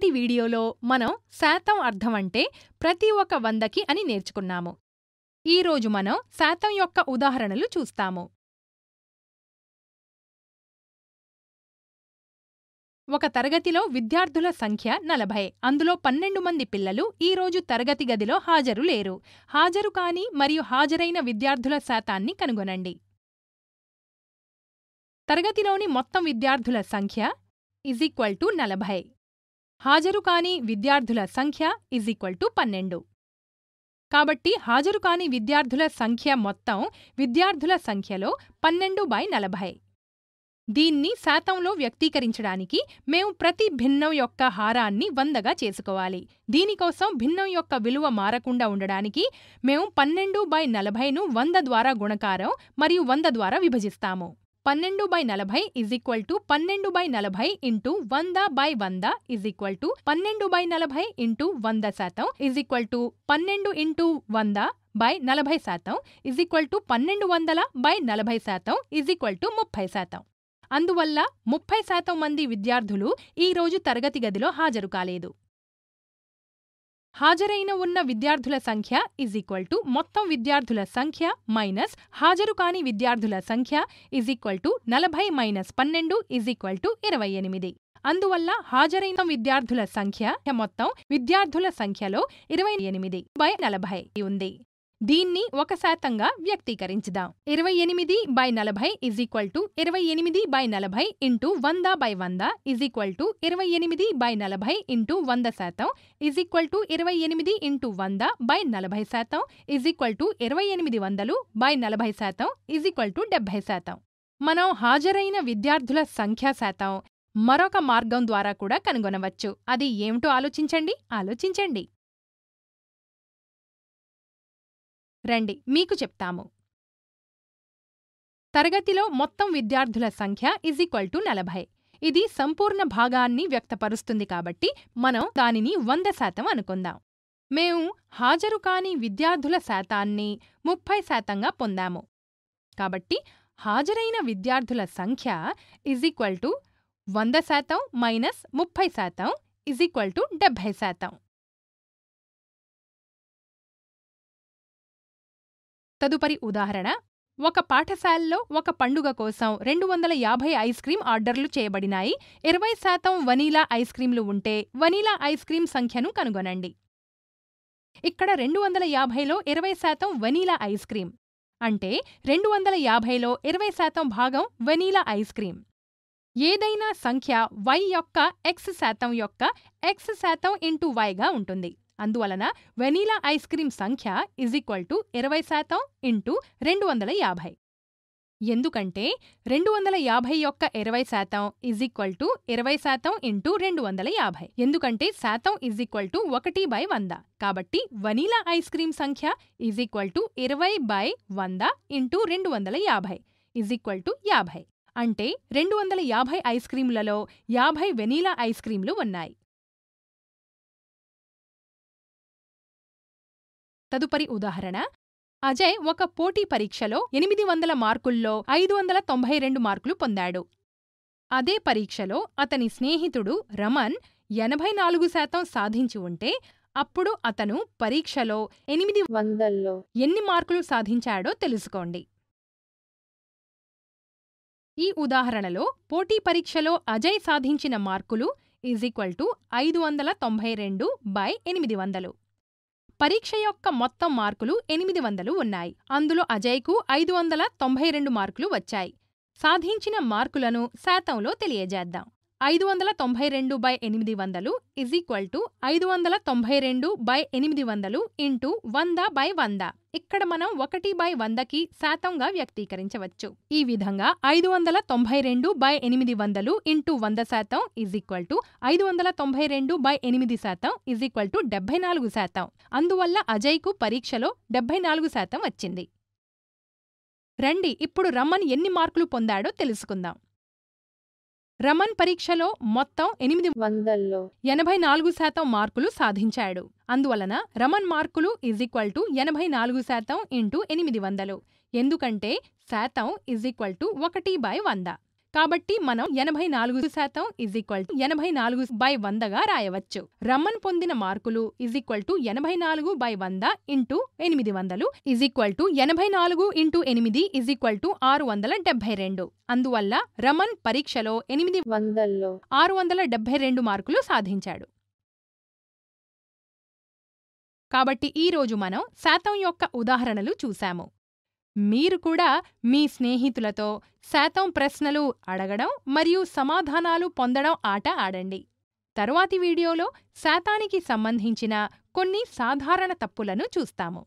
మునుపటి వీడియోలో మనం శాతం అర్థం అంటే ప్రతి ఒక్క వందకి అని నేర్చుకున్నాము ఈరోజు మనం శాతం యొక్క ఉదాహరణలు చూస్తాము ఒక తరగతిలో విద్యార్థుల సంఖ్య నలభై అందులో పన్నెండు మంది పిల్లలు ఈరోజు తరగతి గదిలో హాజరు లేరు హాజరు కాని మరియు హాజరైన విద్యార్థుల శాతాన్ని కనుగొనండి తరగతిలోని మొత్తం విద్యార్థుల సంఖ్య ఈజ్ ఈక్వల్ టు నలభై హాజరు కాని విద్యార్థుల సంఖ్య ఈజ్ ఈక్వల్ టు పన్నెండు కాబట్టి హాజరు కాని విద్యార్థుల సంఖ్య మొత్తం విద్యార్థుల సంఖ్యలో పన్నెండు బై నలభై దీన్ని శాతంలో వ్యక్తీకరించడానికి మేము ప్రతి భిన్నం యొక్క హారాన్ని వందగా చేసుకోవాలి దీనికోసం భిన్నం యొక్క విలువ మారకుండా ఉండడానికి మేము పన్నెండు బై నలభైను వంద ద్వారా గుణకారం మరియు వంద ద్వారా విభజిస్తాము పన్నెండు బై నలభై ఇజ్ ఈక్వల్ టు పన్నెండు బై నలభై ఇంటూ వంద బై వంద ఇజ్ ఈక్వల్ టు పన్నెండు బై నలభై ఇంటూ వంద శాతం ఇజ్ ఈక్వల్ టు పన్నెండు ఇంటూ వంద బై నలభై శాతం ఇజ్ ఈక్వల్ టు పన్నెండు వందల బై నలభై శాతం ఇజ్ ఈక్వల్ టు ముప్పై శాతం అందువల్ల ముప్పై శాతం మంది విద్యార్థులు ఈ రోజు తరగతి గదిలో హాజరు కాలేదు హాజరైన ఉన్న విద్యార్థుల సంఖ్య ఇజ్ ఈక్వల్ టు మొత్తం విద్యార్థుల సంఖ్య మైనస్ హాజరు కాని విద్యార్థుల సంఖ్య ఇజ్ ఈక్వల్ టు నలభై మైనస్ పన్నెండు ఇజ్ ఈక్వల్ టు ఇరవై ఎనిమిది అందువల్ల హాజరైన విద్యార్థుల సంఖ్య మొత్తం విద్యార్థుల సంఖ్యలో ఇరవై ఎనిమిది బై నలభై ఉంది దీన్ని ఒక శాతంగా వ్యక్తీకరించుదాం ఇరవై ఎనిమిది బై నలభై ఇజ్ ఈక్వల్ టు ఇరవై ఎనిమిది బై నలభై ఇంటూ వంద బై వంద ఇజ్ ఈక్వల్ టు ఇరవై ఎనిమిది బై నలభై ఇంటూ వంద శాతం ఇజ్ ఈక్వల్ టు ఇరవై ఎనిమిది ఇంటూ వంద బై నలభై శాతం ఇజ్ ఈక్వల్ టు ఇరవై ఎనిమిది వందలు బై నలభై శాతం ఇజ్ ఈక్వల్ టు డెబ్బై శాతం మనం హాజరైన విద్యార్థుల సంఖ్యా శాతం మరొక మార్గం ద్వారా కూడా కనుగొనవచ్చు అది ఏమిటో ఆలోచించండి ఆలోచించండి రండి మీకు చెప్తాము తరగతిలో మొత్తం విద్యార్థుల సంఖ్య ఇజ్ ఈక్వల్ టు నలభై ఇది సంపూర్ణ భాగాన్ని వ్యక్తపరుస్తుంది కాబట్టి మనం దానిని వంద శాతం అనుకుందాం మేము హాజరు కాని విద్యార్థుల శాతాన్ని ముప్పై శాతంగా పొందాము కాబట్టి హాజరైన విద్యార్థుల సంఖ్య ఇజ్ ఈక్వల్ టు వంద శాతం మైనస్ ముప్పై శాతం ఇజ్ ఈక్వల్ టు డెబ్భై శాతం తదుపరి ఉదాహరణ ఒక పాఠశాలలో ఒక పండుగ కోసం రెండు వందల యాభై ఐస్ క్రీం ఆర్డర్లు చేయబడినాయి ఇరవై శాతం వనీలా ఐస్ క్రీంలు ఉంటే వనీలా ఐస్ క్రీం సంఖ్యను కనుగొనండి ఇక్కడ రెండు వందల యాభైలో ఇరవై శాతం వనీలా ఐస్ క్రీం అంటే రెండు వందల యాభైలో ఇరవై శాతం భాగం వనీలా ఐస్ క్రీం ఏదైనా సంఖ్య వై యొక్క ఎక్స్ శాతం యొక్క ఎక్స్ శాతం ఇంటూ వైగా ఉంటుంది అందువలన వెనీలా ఐస్ క్రీం సంఖ్య ఇజ్ ఈక్వల్ టు ఇరవై శాతం ఇంటూ రెండు వందల యాభై ఎందుకంటే రెండు వందల యాభై యొక్క ఇరవై శాతం ఇజ్ ఈక్వల్ టు ఇరవై శాతం ఇంటూ రెండు వందల యాభై ఎందుకంటే శాతం ఇజ్ ఈక్వల్ టు ఒకటి బై వంద కాబట్టి వనీలా ఐస్ క్రీం సంఖ్య ఇజ్ ఈక్వల్ టు ఇరవై బై వంద ఇంటూ రెండు వందల యాభై ఇజ్ ఈక్వల్ టు యాభై అంటే రెండు వందల యాభై ఐస్ క్రీంలలో యాభై వెనీలా ఐస్ క్రీంలు ఉన్నాయి తదుపరి ఉదాహరణ అజయ్ ఒక పోటీ పరీక్షలో ఎనిమిది వందల మార్కుల్లో ఐదు వందల తొంభై రెండు మార్కులు పొందాడు అదే పరీక్షలో అతని స్నేహితుడు రమన్ ఎనభై నాలుగు శాతం సాధించి ఉంటే అప్పుడు అతను పరీక్షలో ఎనిమిది వందల్లో ఎన్ని మార్కులు సాధించాడో తెలుసుకోండి ఈ ఉదాహరణలో పోటీ పరీక్షలో అజయ్ సాధించిన మార్కులు ఈజ్ ఈక్వల్ టు ఐదు వందల తొంభై రెండు బై ఎనిమిది వందలు పరీక్ష యొక్క మొత్తం మార్కులు ఎనిమిది వందలు ఉన్నాయి అందులో అజయ్కు ఐదు వందల తొంభై రెండు మార్కులు వచ్చాయి సాధించిన మార్కులను శాతంలో తెలియజేద్దాం ఐదు వందల తొంభై రెండు బై ఎనిమిది వందలు ఇజ్ ఈక్వల్ టు ఐదు వందల తొంభై రెండు బై ఎనిమిది వందలు ఇంటూ వంద బై వంద ఇక్కడ మనం ఒకటి బై వందకి శాతంగా వ్యక్తీకరించవచ్చు ఈ విధంగా ఐదు వందల తొంభై రెండు బై ఎనిమిది వందలు ఇంటూ వంద శాతం ఇజ్ ఈక్వల్ టు ఐదు వందల తొంభై రెండు బై ఎనిమిది శాతం ఇజ్ ఈక్వల్ టు డెబ్బై నాలుగు శాతం అందువల్ల అజయ్కు పరీక్షలో డెబ్బై నాలుగు శాతం వచ్చింది రండి ఇప్పుడు రమన్ ఎన్ని మార్కులు పొందాడో తెలుసుకుందాం రమన్ పరీక్షలో మొత్తం ఎనిమిది వందల్లో ఎనభై నాలుగు శాతం మార్కులు సాధించాడు అందువలన రమన్ మార్కులు ఇజ్ ఈక్వల్ టు ఎనభై నాలుగు శాతం ఇంటూ ఎనిమిది వందలు ఎందుకంటే శాతం ఇజ్ ఈక్వల్ టు ఒకటి బై వంద కాబట్టి మనం ఎనభై నాలుగు శాతం ఇజ్ ఈక్వల్ టు ఎనభై నాలుగు బై వందగా రాయవచ్చు రమ్మన్ పొందిన మార్కులు ఇజ్ ఈక్వల్ టు ఎనభై నాలుగు బై వంద ఇంటూ ఎనిమిది వందలు ఇజ్ ఈక్వల్ టు ఎనభై నాలుగు ఇంటూ ఎనిమిది ఇజ్ ఈక్వల్ టు ఆరు వందల డెబ్బై రెండు అందువల్ల రమన్ పరీక్షలో ఎనిమిది వందల్లో ఆరు వందల డెబ్బై రెండు మార్కులు సాధించాడు కాబట్టి ఈరోజు మనం శాతం యొక్క ఉదాహరణలు చూశాము మీరు కూడా మీ స్నేహితులతో శాతం ప్రశ్నలు అడగడం మరియు సమాధానాలు పొందడం ఆట ఆడండి తరువాతి వీడియోలో శాతానికి సంబంధించిన కొన్ని సాధారణ తప్పులను చూస్తాము